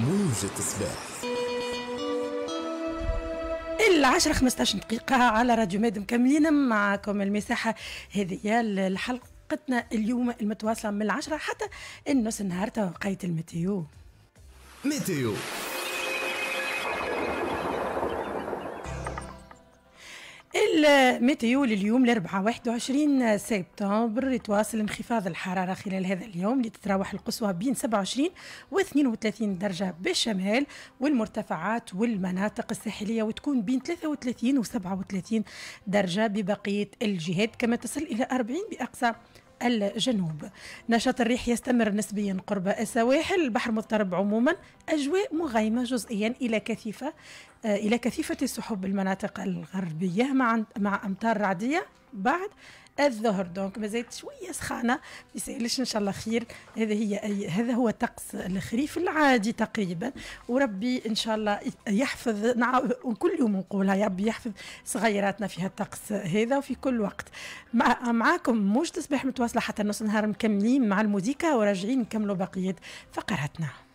موجة صباح اللي 10 15 دقيقة على راديو ميد مكملين معكم المساحة هذه الحلقتنا اليوم المتواصلة من العشرة حتى النص النهار توقيت الميتيو ميتيو الميتيو لليوم الأربعاء 21 سبتمبر يتواصل انخفاض الحرارة خلال هذا اليوم لتتراوح القصوى بين 27 و 32 درجة بالشمال والمرتفعات والمناطق الساحلية وتكون بين 33 و 37 درجة ببقية الجهات كما تصل إلى 40 بأقصى الجنوب نشاط الريح يستمر نسبيا قرب السواحل البحر مضطرب عموما أجواء مغيمة جزئيا إلى كثيفة آه، إلى كثيفة السحب بالمناطق الغربية مع مع أمطار رعدية بعد الظهر دونك مازالت شويه سخانه ما يسالش ان شاء الله خير هذا هي أي هذا هو طقس الخريف العادي تقريبا وربي ان شاء الله يحفظ كل يوم نقولها يا ربي يحفظ صغيراتنا في الطقس هذا وفي كل وقت مع معاكم موش تصبح متواصله حتى نص النهار مكملين مع الموزيكا وراجعين نكملوا بقيه فقراتنا